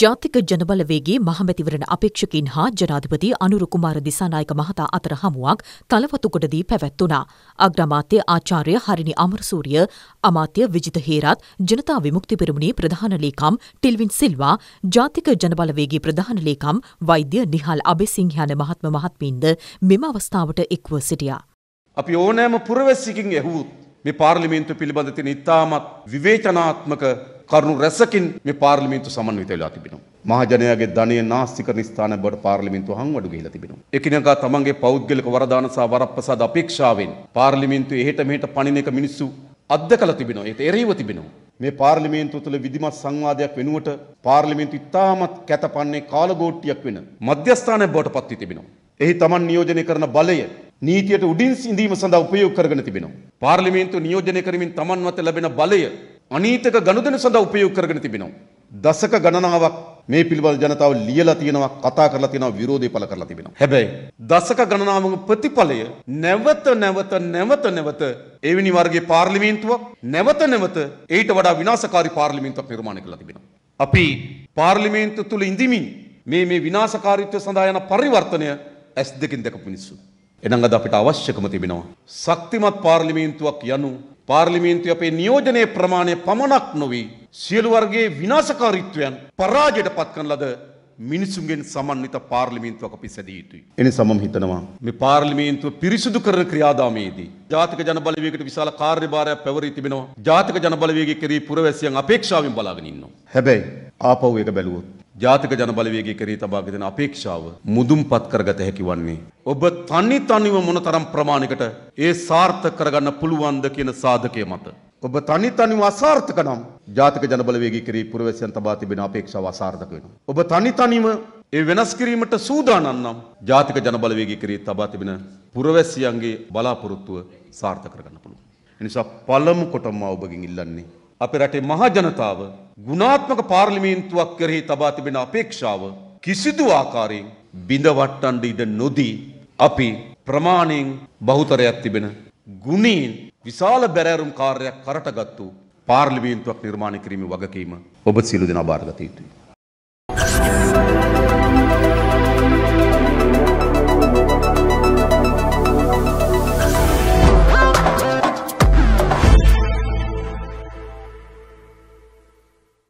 ජාතික ජනබලවේගේ මහමැතිවරණ අපේක්ෂකින් හා ජනාධිපති අනුරුකුමාර දිසානායක මහතා අතර හමුවක් තලවතුකොටදී පැවැත්වුණා. අග්‍රාමාත්‍ය ආචාර්ය හරිනි අමරසූරිය, අමාත්‍ය විජිත හේරත්, ජනතා විමුක්ති පෙරමුණේ ප්‍රධාන ලේකම් ටිල්වින් සිල්වා, ජාතික ජනබලවේගේ ප්‍රධාන ලේකම් වෛද්‍ය නිහාල් අබේසිංහ යන මහත්ම මහත්මීන්ද මෙම අවස්ථාවට එක්ව සිටියා. අපි ඕනෑම පුරවැසිකින් ඇහුවොත් මේ පාර්ලිමේන්තුව පිළිබඳ තියෙන ඉතාමත් විවේචනාත්මක කරුණු රැසකින් මේ පාර්ලිමේන්තු සමන්විත වෙලා තිබෙනවා. මහජනයාගේ ධනය නාස්තිකරණ ස්ථාන බවට පාර්ලිමේන්තුව හංවඩු ගිහිලා තිබෙනවා. එකිනෙකා තමන්ගේ පෞද්ගලික වරදාන සහ වරප්‍රසාද අපේක්ෂාවෙන් පාර්ලිමේන්තුවේ එහෙට මෙහෙට පණින එක මිනිස්සු අත්දකලා තිබෙනවා. ඒත් එරෙහිව තිබෙනවා. මේ පාර්ලිමේන්තුව තුළ විධිමත් සංවාදයක් වෙනුවට පාර්ලිමේන්තු ඉතාමත් කැතපන්නේ කාලගෝට්ටියක් වෙන මධ්‍යස්ථානයක් බවට පත් වී තිබෙනවා. එහි තමන් නියෝජනය කරන බලය නීතියට උඩින් සිඳීම සඳහා උපයෝග කරගෙන තිබෙනවා. පාර්ලිමේන්තුව නියෝජනය කරමින් තමන් මත ලැබෙන බලය අනීතක ගනුදෙනු සඳහා උපයෝග කරගෙන තිබෙනවා. දසක ගණනාවක් මේ පිළිබඳ ජනතාව ලියලා තියෙනවා කතා කරලා තියෙනවා විරෝධය පළ කරලා තිබෙනවා. හැබැයි දසක ගණනාවක ප්‍රතිඵලය නැවත නැවත නැවත නැවත එවැනි වර්ගයේ පාර්ලිමේන්තුවක් නැවත නැවත ඊට වඩා විනාශකාරී පාර්ලිමේන්තුවක් නිර්මාණය කළා තිබෙනවා. අපි පාර්ලිමේන්තු තුල ඉඳිමින් මේ මේ විනාශකාරීත්වය සඳහා යන පරිවර්තනය S2 කින් දැකපු මිනිස්සු එනං අද අපිට අවශ්‍යකම තිබෙනවා. ශක්තිමත් පාර්ලිමේන්තුවක් යනු පාර්ලිමේන්තුව අපේ නියෝජනයේ ප්‍රමාණය පමණක් නොවී සියලු වර්ගයේ විනාශකාරීත්වයන් පරාජයට පත් කරන ලද මිනිසුන්ගෙන් සමන්විත පාර්ලිමේන්තුවක් අපි සැදී යුතුයි. එනිසා මම හිතනවා මේ පාර්ලිමේන්තුව පිරිසිදු කරන ක්‍රියාදාමයේදී ජාතික ජනබලවේගයට විශාල කාර්යභාරයක් පැවරී තිබෙනවා. ජාතික ජනබලවේගය කෙරෙහි පුරවැසියන් අපේක්ෂාවෙන් බලාගෙන ඉන්නවා. හැබැයි ආපහු එක බැලුවොත් ජාතික ජන බලවේගය කරේ තබා ගෙන අපේක්ෂාව මුදුන්පත් කරගත හැකි වන්නේ. ඔබ තනි තනිව මොනතරම් ප්‍රමාණයකට ඒ සාර්ථක කරගන්න පුළුවන්ද කියන සාධකය මත. ඔබ තනි තනිව අසාර්ථක නම් ජාතික ජනබලවේගී කිරී පුරවැසියන් තබා තිබෙන අපේක්ෂාව අසාර්ථක වෙනවා. ඔබ තනි තනිව ඒ වෙනස් කිරීමට සූදානම් නම් ජාතික ජනබලවේගී කිරී තබා තිබෙන පුරවැසියන්ගේ බලාපොරොත්තුව සාර්ථක කරගන්න පුළුවන්. එනිසා පළමු කොටම ඔබගෙන් ඉල්ලන්නේ අපේ රටේ මහා ජනතාව ගුණාත්මක පාර්ලිමේන්තුවක් කරෙහි තබා තිබෙන අපේක්ෂාව කිසිදු ආකාරයෙන් බිඳවට්ටන්ඩ ඉඩ නොදී අපි ප්‍රමාණයෙන් බහුතරයක් තිබෙන ගුණීන් විශාල බැරෑරුම් කාර්යක් කරටගත්තු පාර්ලිමේන්තුවක් නිර්මාණය කිරීම වගකීම ඔබ සිලු දෙන අභාරගත යුතුයි.